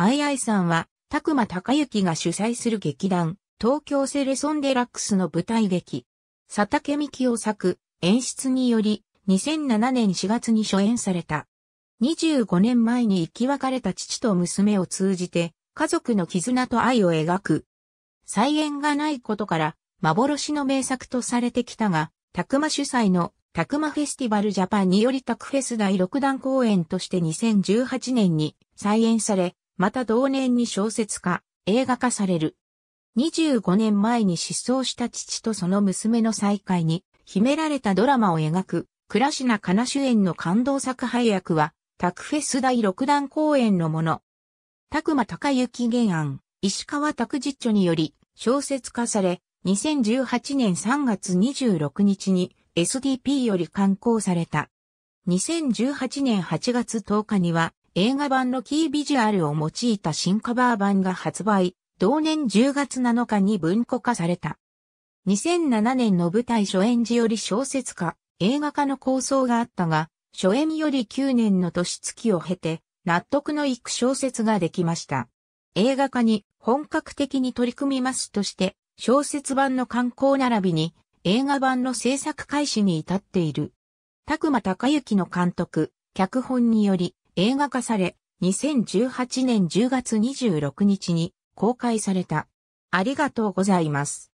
アイアイさんは、たくまたかゆきが主催する劇団、東京セレソンデラックスの舞台劇、佐竹希を作、演出により、2007年4月に初演された。25年前に生き別れた父と娘を通じて、家族の絆と愛を描く。再演がないことから、幻の名作とされてきたが、たくま主催のたくまフェスティバルジャパンによりたくフェス第6弾公演として2018年に再演され、また同年に小説化、映画化される。25年前に失踪した父とその娘の再会に、秘められたドラマを描く、倉科かな主演の感動作配役は、タクフェス第6弾公演のもの。タクマ高原案、石川拓実著により、小説化され、2018年3月26日に SDP より刊行された。2018年8月10日には、映画版のキービジュアルを用いた新カバー版が発売、同年10月7日に文庫化された。2007年の舞台初演時より小説家、映画化の構想があったが、初演より9年の年月を経て、納得のいく小説ができました。映画化に本格的に取り組みますとして、小説版の刊行並びに映画版の制作開始に至っている。たくまたかゆきの監督、脚本により、映画化され、2018年10月26日に公開された。ありがとうございます。